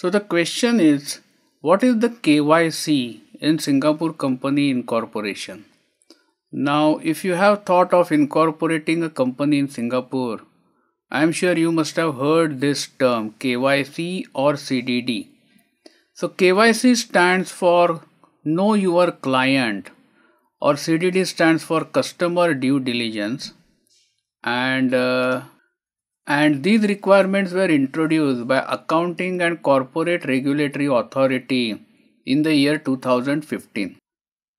So the question is what is the KYC in Singapore Company Incorporation? Now, if you have thought of incorporating a company in Singapore, I am sure you must have heard this term KYC or CDD. So, KYC stands for Know Your Client or CDD stands for Customer Due Diligence and uh, and these requirements were introduced by accounting and corporate regulatory authority in the year 2015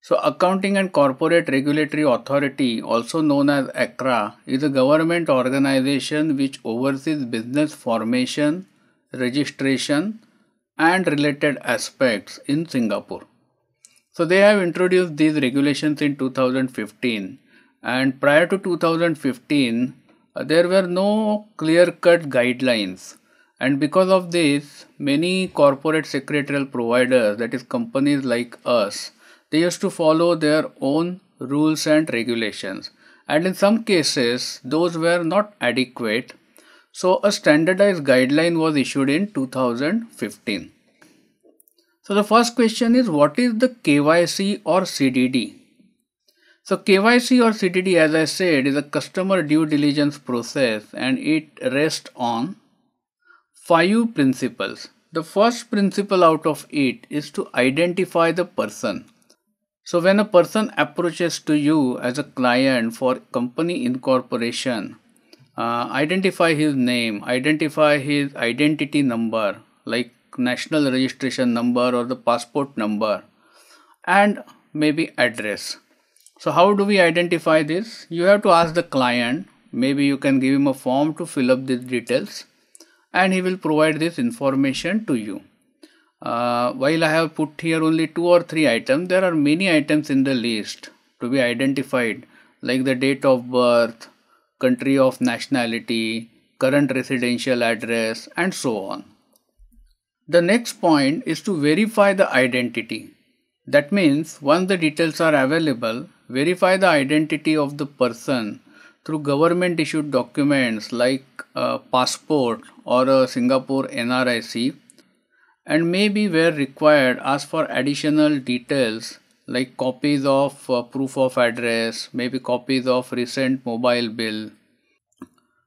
so accounting and corporate regulatory authority also known as acra is a government organization which oversees business formation registration and related aspects in singapore so they have introduced these regulations in 2015 and prior to 2015 there were no clear cut guidelines and because of this many corporate secretarial providers that is companies like us they used to follow their own rules and regulations and in some cases those were not adequate so a standardized guideline was issued in 2015 so the first question is what is the KYC or CDD so KYC or CTD, as I said, is a customer due diligence process and it rests on five principles. The first principle out of it is to identify the person. So when a person approaches to you as a client for company incorporation, uh, identify his name, identify his identity number like national registration number or the passport number and maybe address so how do we identify this? You have to ask the client. Maybe you can give him a form to fill up these details and he will provide this information to you. Uh, while I have put here only two or three items, there are many items in the list to be identified like the date of birth, country of nationality, current residential address and so on. The next point is to verify the identity. That means once the details are available, verify the identity of the person through government issued documents like a passport or a Singapore NRIC and maybe where required ask for additional details like copies of uh, proof of address maybe copies of recent mobile bill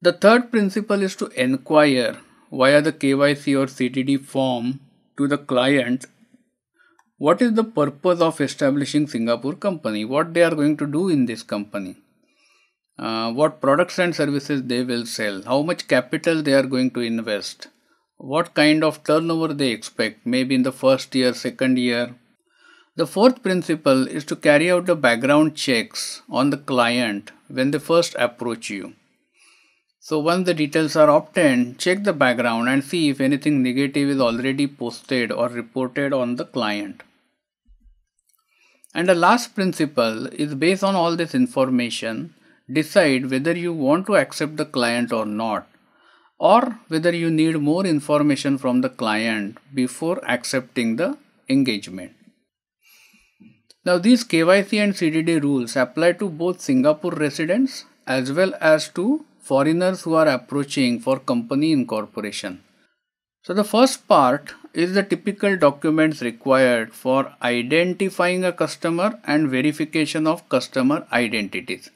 the third principle is to inquire via the KYC or CTD form to the client what is the purpose of establishing Singapore company, what they are going to do in this company, uh, what products and services they will sell, how much capital they are going to invest, what kind of turnover they expect, maybe in the first year, second year. The fourth principle is to carry out the background checks on the client when they first approach you. So once the details are obtained, check the background and see if anything negative is already posted or reported on the client. And the last principle is based on all this information, decide whether you want to accept the client or not, or whether you need more information from the client before accepting the engagement. Now, these KYC and CDD rules apply to both Singapore residents as well as to foreigners who are approaching for company incorporation. So, the first part is the typical documents required for identifying a customer and verification of customer identities.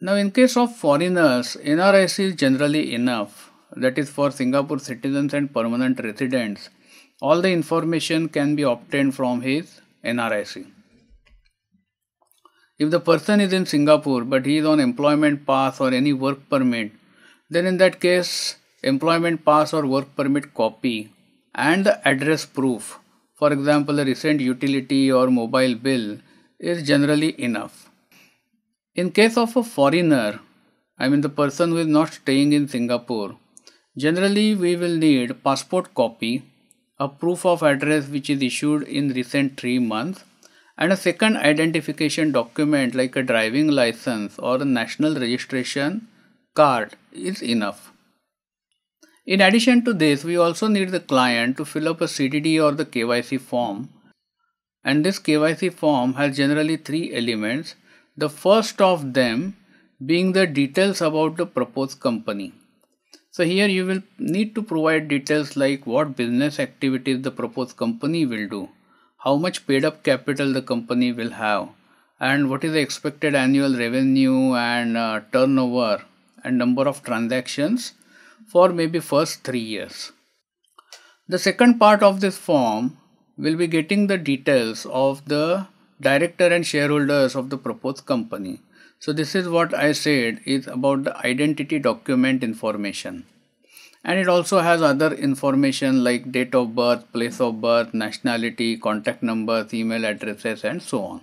Now, in case of foreigners, NRIC is generally enough, that is, for Singapore citizens and permanent residents, all the information can be obtained from his NRIC. If the person is in Singapore but he is on employment pass or any work permit, then in that case, employment pass or work permit copy and the address proof, for example, a recent utility or mobile bill, is generally enough. In case of a foreigner, I mean the person who is not staying in Singapore, generally we will need passport copy, a proof of address which is issued in recent 3 months, and a second identification document like a driving license or a national registration card is enough. In addition to this, we also need the client to fill up a CDD or the KYC form. And this KYC form has generally three elements. The first of them being the details about the proposed company. So here you will need to provide details like what business activities the proposed company will do, how much paid up capital the company will have, and what is the expected annual revenue and uh, turnover and number of transactions for maybe first 3 years. The second part of this form will be getting the details of the director and shareholders of the proposed company. So this is what I said is about the identity document information. And it also has other information like date of birth, place of birth, nationality, contact numbers, email addresses and so on.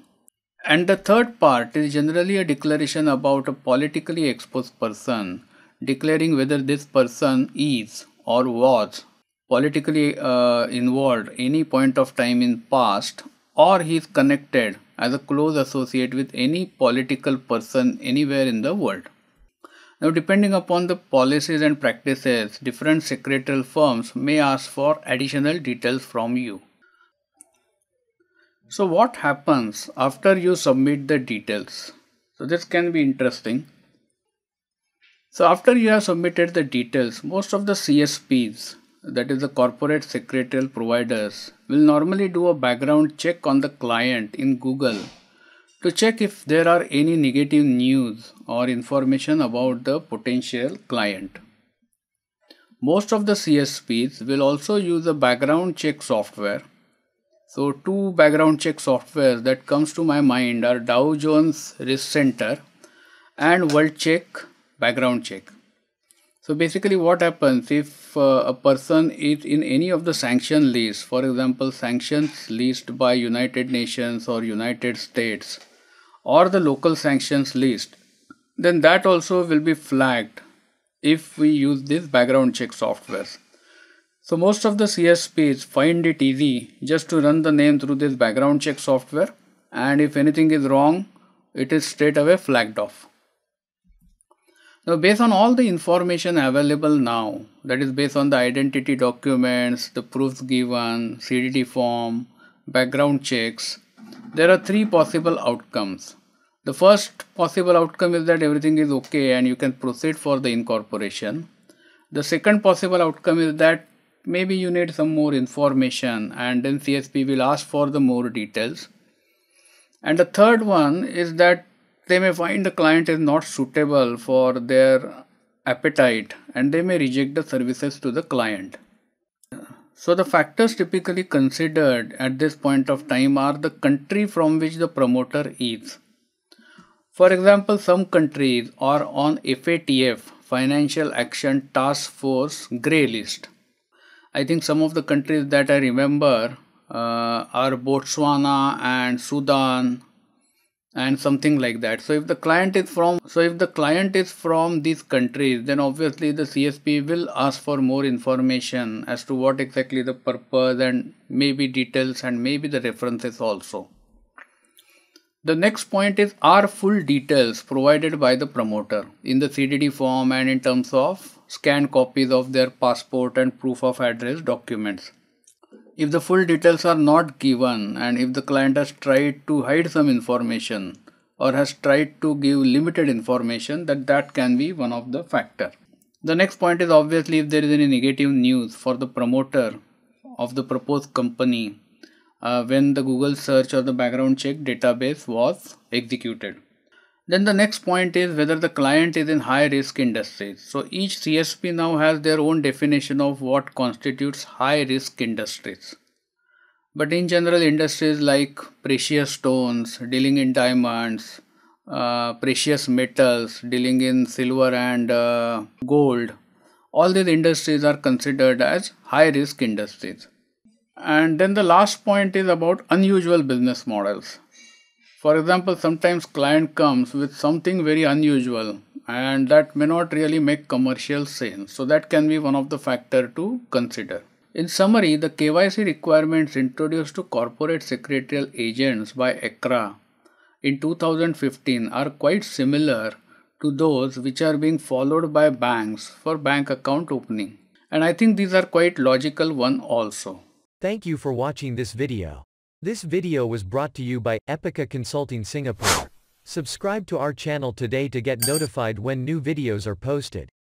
And the third part is generally a declaration about a politically exposed person declaring whether this person is or was politically uh, involved any point of time in past or he is connected as a close associate with any political person anywhere in the world now depending upon the policies and practices different secretarial firms may ask for additional details from you so what happens after you submit the details so this can be interesting so after you have submitted the details, most of the CSPs, that is the corporate secretarial providers, will normally do a background check on the client in Google to check if there are any negative news or information about the potential client. Most of the CSPs will also use a background check software. So two background check softwares that comes to my mind are Dow Jones Risk Center and WorldCheck background check. So basically, what happens if uh, a person is in any of the sanction lists, for example, sanctions list by United Nations or United States, or the local sanctions list, then that also will be flagged if we use this background check software. So most of the CSPs find it easy just to run the name through this background check software and if anything is wrong, it is straight away flagged off. Now, based on all the information available now, that is based on the identity documents, the proofs given, CDT form, background checks, there are three possible outcomes. The first possible outcome is that everything is okay and you can proceed for the incorporation. The second possible outcome is that maybe you need some more information and then CSP will ask for the more details. And the third one is that they may find the client is not suitable for their appetite and they may reject the services to the client. So, the factors typically considered at this point of time are the country from which the promoter is. For example, some countries are on FATF, Financial Action Task Force grey list. I think some of the countries that I remember uh, are Botswana and Sudan and something like that so if the client is from so if the client is from these countries then obviously the csp will ask for more information as to what exactly the purpose and maybe details and maybe the references also the next point is are full details provided by the promoter in the cdd form and in terms of scanned copies of their passport and proof of address documents if the full details are not given and if the client has tried to hide some information or has tried to give limited information that that can be one of the factor. The next point is obviously if there is any negative news for the promoter of the proposed company uh, when the Google search or the background check database was executed. Then the next point is whether the client is in high risk industries. So each CSP now has their own definition of what constitutes high risk industries. But in general, industries like precious stones, dealing in diamonds, uh, precious metals, dealing in silver and uh, gold, all these industries are considered as high risk industries. And then the last point is about unusual business models. For example, sometimes client comes with something very unusual and that may not really make commercial sense. So that can be one of the factor to consider. In summary, the KYC requirements introduced to corporate secretarial agents by ECRA in 2015 are quite similar to those which are being followed by banks for bank account opening. And I think these are quite logical one also. Thank you for watching this video. This video was brought to you by Epica Consulting Singapore. Subscribe to our channel today to get notified when new videos are posted.